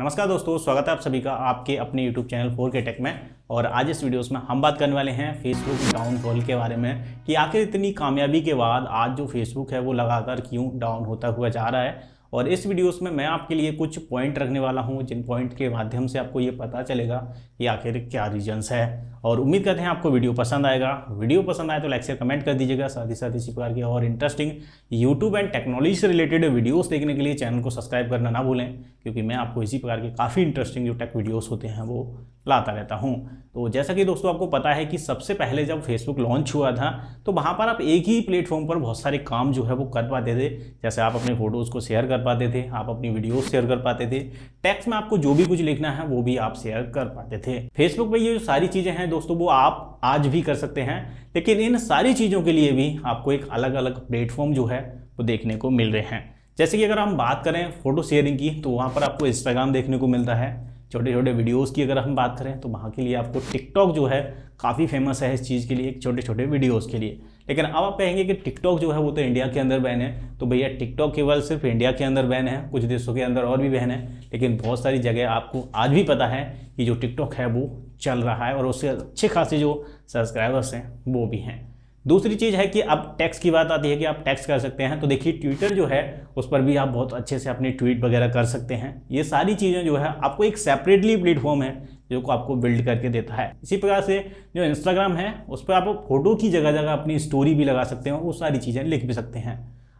नमस्कार दोस्तों स्वागत है आप सभी का आपके अपने YouTube चैनल 4K टेक में और आज इस वीडियोस में हम बात करने वाले हैं फेसबुक डाउन के बारे में कि आखिर इतनी कामयाबी के बाद आज जो फेसबुक है वो लगातार क्यों डाउन होता हुआ जा रहा है और इस वीडियोस में मैं आपके लिए कुछ पॉइंट रखने वाला हूं जिन पॉइंट के माध्यम से आपको ये पता चलेगा कि आखिर क्या रीजन्स है और उम्मीद करते हैं आपको वीडियो पसंद आएगा वीडियो पसंद आए तो लाइक से कमेंट कर दीजिएगा साथ ही साथ इसी प्रकार की और इंटरेस्टिंग यूट्यूब एंड टेक्नोलॉजी से रिलेटेड वीडियोस देखने के लिए चैनल को सब्सक्राइब करना ना भूलें क्योंकि मैं आपको इसी प्रकार के काफ़ी इंटरेस्टिंग जो टेक वीडियोस होते हैं वो लाता रहता हूँ तो जैसा कि दोस्तों आपको पता है कि सबसे पहले जब फेसबुक लॉन्च हुआ था तो वहाँ पर आप एक ही प्लेटफॉर्म पर बहुत सारे काम जो है वो कर पाते थे जैसे आप अपने फ़ोटोज़ को शेयर कर पाते थे आप अपनी वीडियोज़ शेयर कर पाते थे टेक्स्ट में आपको जो भी कुछ लिखना है वो भी आप शेयर कर पाते थे फेसबुक पर ये जो सारी चीज़ें हैं दोस्तों वो आप आज भी कर सकते हैं लेकिन इन सारी चीज़ों के लिए भी आपको एक अलग अलग प्लेटफॉर्म जो है वो देखने को मिल रहे हैं जैसे कि अगर हम बात करें फोटो शेयरिंग की तो वहाँ पर आपको इंस्टाग्राम देखने को मिलता है छोटे छोटे वीडियोस की अगर हम बात करें तो वहाँ के लिए आपको टिकटॉक जो है काफ़ी फेमस है इस चीज़ के लिए छोटे छोटे वीडियोस के लिए लेकिन अब आप कहेंगे कि टिकटॉक जो है वो तो इंडिया के अंदर बैन है तो भैया टिकटॉक केवल सिर्फ इंडिया के अंदर बैन है कुछ देशों के अंदर और भी बैन है लेकिन बहुत सारी जगह आपको आज भी पता है कि जो टिकटॉक है वो चल रहा है और उससे अच्छे खासे जो सब्सक्राइबर्स हैं वो भी हैं दूसरी चीज़ है कि अब टैक्स की बात आती है कि आप टैक्स कर सकते हैं तो देखिए ट्विटर जो है उस पर भी आप बहुत अच्छे से अपनी ट्वीट वगैरह कर सकते हैं ये सारी चीज़ें जो है आपको एक सेपरेटली प्लेटफॉर्म है जो को आपको बिल्ड करके देता है इसी प्रकार से जो इंस्टाग्राम है उस पर आप फोटो की जगह जगह अपनी स्टोरी भी लगा सकते हैं वो सारी चीज़ें लिख भी सकते हैं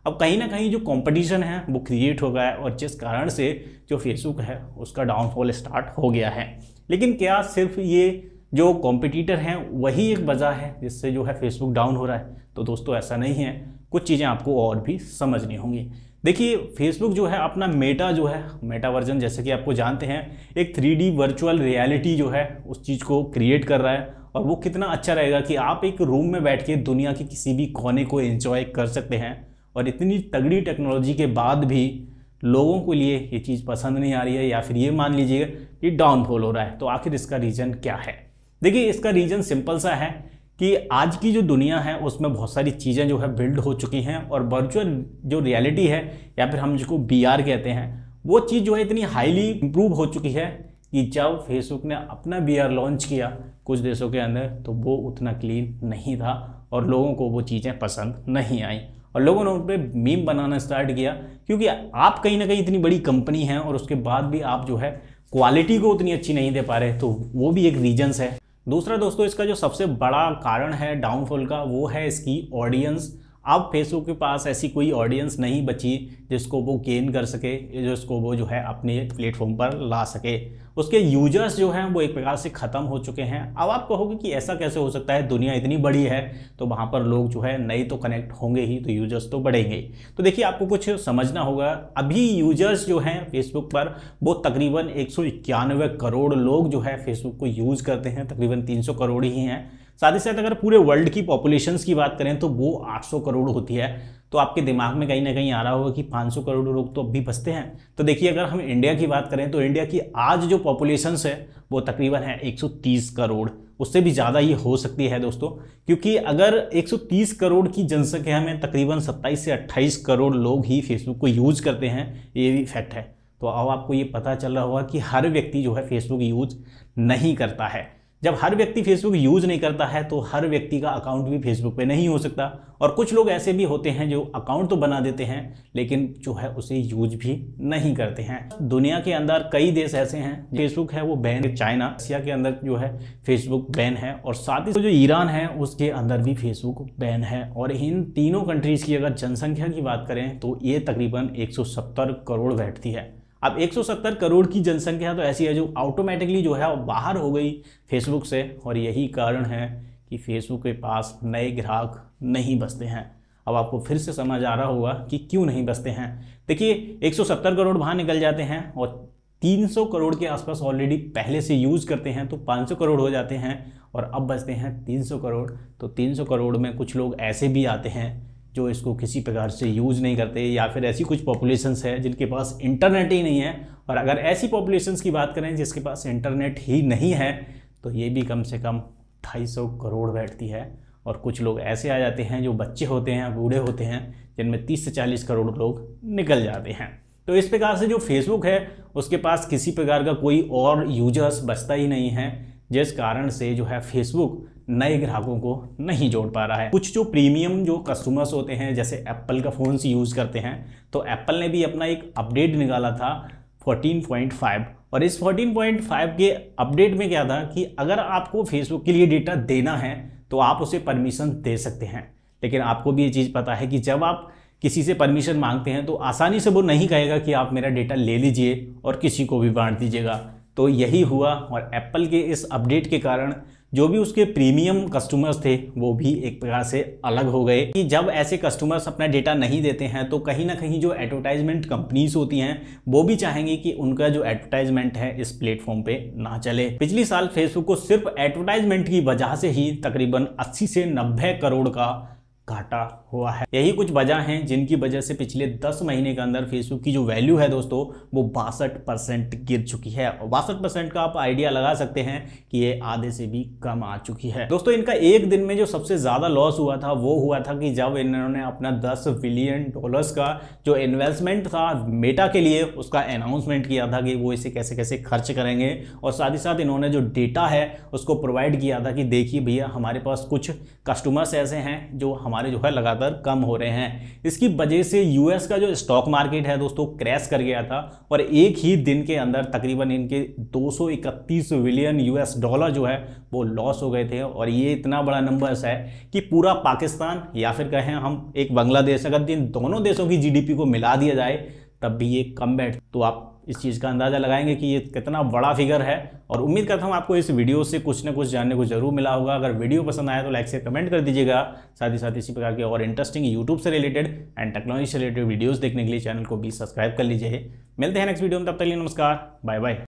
अब कहीं ना कहीं जो कंपटीशन है वो क्रिएट हो गया है और जिस कारण से जो फेसबुक है उसका डाउनफॉल स्टार्ट हो गया है लेकिन क्या सिर्फ ये जो कॉम्पिटिटर हैं वही एक वजह है जिससे जो है फेसबुक डाउन हो रहा है तो दोस्तों ऐसा नहीं है कुछ चीज़ें आपको और भी समझनी होंगी देखिए फेसबुक जो है अपना मेटा जो है मेटा वर्जन जैसे कि आपको जानते हैं एक थ्री वर्चुअल रियलिटी जो है उस चीज़ को क्रिएट कर रहा है और वो कितना अच्छा रहेगा कि आप एक रूम में बैठ के दुनिया के किसी भी कोने को एंजॉय कर सकते हैं और इतनी तगड़ी टेक्नोलॉजी के बाद भी लोगों के लिए ये चीज़ पसंद नहीं आ रही है या फिर ये मान लीजिए कि डाउनफॉल हो रहा है तो आखिर इसका रीज़न क्या है देखिए इसका रीज़न सिंपल सा है कि आज की जो दुनिया है उसमें बहुत सारी चीज़ें जो है बिल्ड हो चुकी हैं और वर्चुअल जो रियलिटी है या फिर हम जिसको बी कहते हैं वो चीज़ जो है इतनी हाईली इम्प्रूव हो चुकी है कि जब फेसबुक ने अपना बी लॉन्च किया कुछ देशों के अंदर तो वो उतना क्लीन नहीं था और लोगों को वो चीज़ें पसंद नहीं आई और लोगों ने उन पर मीम बनाना स्टार्ट किया क्योंकि आप कहीं ना कहीं इतनी बड़ी कंपनी हैं और उसके बाद भी आप जो है क्वालिटी को उतनी अच्छी नहीं दे पा रहे तो वो भी एक रीजन्स है दूसरा दोस्तों इसका जो सबसे बड़ा कारण है डाउनफॉल का वो है इसकी ऑडियंस अब फेसबुक के पास ऐसी कोई ऑडियंस नहीं बची जिसको वो गेन कर सके जिसको वो जो है अपने प्लेटफॉर्म पर ला सके उसके यूजर्स जो हैं वो एक प्रकार से ख़त्म हो चुके हैं अब आप कहोगे कि ऐसा कैसे हो सकता है दुनिया इतनी बड़ी है तो वहाँ पर लोग जो है नए तो कनेक्ट होंगे ही तो यूजर्स तो बढ़ेंगे तो देखिए आपको कुछ समझना होगा अभी यूजर्स जो हैं फेसबुक पर वो तकरीबन एक करोड़ लोग जो है फेसबुक को यूज़ करते हैं तकरीबन तीन करोड़ ही हैं साथ ही साथ अगर पूरे वर्ल्ड की पॉपुलेशंस की बात करें तो वो 800 करोड़ होती है तो आपके दिमाग में कहीं ना कहीं आ रहा होगा कि 500 करोड़ लोग तो अब भी बसते हैं तो देखिए अगर हम इंडिया की बात करें तो इंडिया की आज जो पॉपुलेशन है वो तकरीबन है 130 करोड़ उससे भी ज़्यादा ये हो सकती है दोस्तों क्योंकि अगर 130 करोड़ की जनसंख्या में तकरीबन 27 से 28 करोड़ लोग ही फेसबुक को यूज़ करते हैं ये भी फैक्ट है तो अब आपको ये पता चल रहा होगा कि हर व्यक्ति जो है फेसबुक यूज़ नहीं करता है जब हर व्यक्ति फेसबुक यूज़ नहीं करता है तो हर व्यक्ति का अकाउंट भी फेसबुक पे नहीं हो सकता और कुछ लोग ऐसे भी होते हैं जो अकाउंट तो बना देते हैं लेकिन जो है उसे यूज भी नहीं करते हैं दुनिया के अंदर कई देश ऐसे हैं फेसबुक है वो बैन है चाइना रशिया के अंदर जो है फेसबुक बैन है और साथ ही जो ईरान है उसके अंदर भी फेसबुक बैन है और इन तीनों कंट्रीज़ की अगर जनसंख्या की बात करें तो ये तकरीबन एक करोड़ बैठती है अब 170 करोड़ की जनसंख्या तो ऐसी है जो ऑटोमेटिकली जो है वो बाहर हो गई फेसबुक से और यही कारण है कि फेसबुक के पास नए ग्राहक नहीं बसते हैं अब आपको फिर से समझ आ रहा होगा कि क्यों नहीं बसते हैं देखिए 170 करोड़ बाहर निकल जाते हैं और 300 करोड़ के आसपास ऑलरेडी पहले से यूज़ करते हैं तो 500 करोड़ हो जाते हैं और अब बचते हैं 300 करोड़ तो 300 करोड़ में कुछ लोग ऐसे भी आते हैं जो इसको किसी प्रकार से यूज़ नहीं करते या फिर ऐसी कुछ पॉपुलेशंस है जिनके पास इंटरनेट ही नहीं है और अगर ऐसी पॉपुलेशंस की बात करें जिसके पास इंटरनेट ही नहीं है तो ये भी कम से कम ढाई सौ करोड़ बैठती है और कुछ लोग ऐसे आ जाते हैं जो बच्चे होते हैं बूढ़े होते हैं जिनमें तीस से चालीस करोड़ लोग निकल जाते हैं तो इस प्रकार से जो फेसबुक है उसके पास किसी प्रकार का कोई और यूजर्स बचता ही नहीं है जिस कारण से जो है फेसबुक नए ग्राहकों को नहीं जोड़ पा रहा है कुछ जो प्रीमियम जो कस्टमर्स होते हैं जैसे एप्पल का फ़ोन्स यूज़ करते हैं तो एप्पल ने भी अपना एक अपडेट निकाला था 14.5 और इस 14.5 के अपडेट में क्या था कि अगर आपको फेसबुक के लिए डेटा देना है तो आप उसे परमिशन दे सकते हैं लेकिन आपको भी ये चीज़ पता है कि जब आप किसी से परमिशन मांगते हैं तो आसानी से वो नहीं कहेगा कि आप मेरा डेटा ले लीजिए और किसी को भी बांट दीजिएगा तो यही हुआ और एप्पल के इस अपडेट के कारण जो भी उसके प्रीमियम कस्टमर्स थे वो भी एक प्रकार से अलग हो गए कि जब ऐसे कस्टमर्स अपना डेटा नहीं देते हैं तो कहीं ना कहीं जो एडवर्टाइजमेंट कंपनीज होती हैं वो भी चाहेंगी कि उनका जो एडवर्टाइजमेंट है इस प्लेटफॉर्म पे ना चले पिछली साल फेसबुक को सिर्फ एडवर्टाइजमेंट की वजह से ही तकरीबन अस्सी से नब्बे करोड़ का घाटा हुआ है यही कुछ वजह हैं जिनकी वजह से पिछले 10 महीने के अंदर फेसबुक की जो वैल्यू है दोस्तों वो बासठ परसेंट गिर चुकी है और बासठ परसेंट का आप आइडिया लगा सकते हैं कि ये आधे से भी कम आ चुकी है दोस्तों इनका एक दिन में जो सबसे ज़्यादा लॉस हुआ था वो हुआ था कि जब इन्होंने अपना दस बिलियन डॉलर्स का जो इन्वेस्टमेंट था मेटा के लिए उसका अनाउंसमेंट किया था कि वो इसे कैसे कैसे खर्च करेंगे और साथ ही साथ इन्होंने जो डेटा है उसको प्रोवाइड किया था कि देखिए भैया हमारे पास कुछ कस्टमर्स ऐसे हैं जो हमारे हमारे जो है लगातार कम हो रहे हैं इसकी वजह से यूएस का जो स्टॉक मार्केट है दोस्तों क्रैश कर गया था और एक ही दिन के अंदर तकरीबन इनके 231 बिलियन यूएस डॉलर जो है वो लॉस हो गए थे और ये इतना बड़ा नंबर्स है कि पूरा पाकिस्तान या फिर कहें हम एक बांग्लादेश अगर इन दोनों देशों की जी को मिला दिया जाए तब भी ये कम बैठ तो आप इस चीज़ का अंदाज़ा लगाएंगे कि ये कितना बड़ा फिगर है और उम्मीद करता हूँ आपको इस वीडियो से कुछ ना कुछ जानने को जरूर मिला होगा अगर वीडियो पसंद आया तो लाइक से कमेंट कर दीजिएगा साथ ही साथ इसी प्रकार के और इंटरेस्टिंग यूट्यूब से रिलेटेड एंड टेक्नोलॉजी से रिलेटेड वीडियोज़ देखने के लिए चैनल को भी सब्सक्राइब कर लीजिए मिलते हैं नेक्स्ट वीडियो में तब तक लिए नमस्कार बाय बाय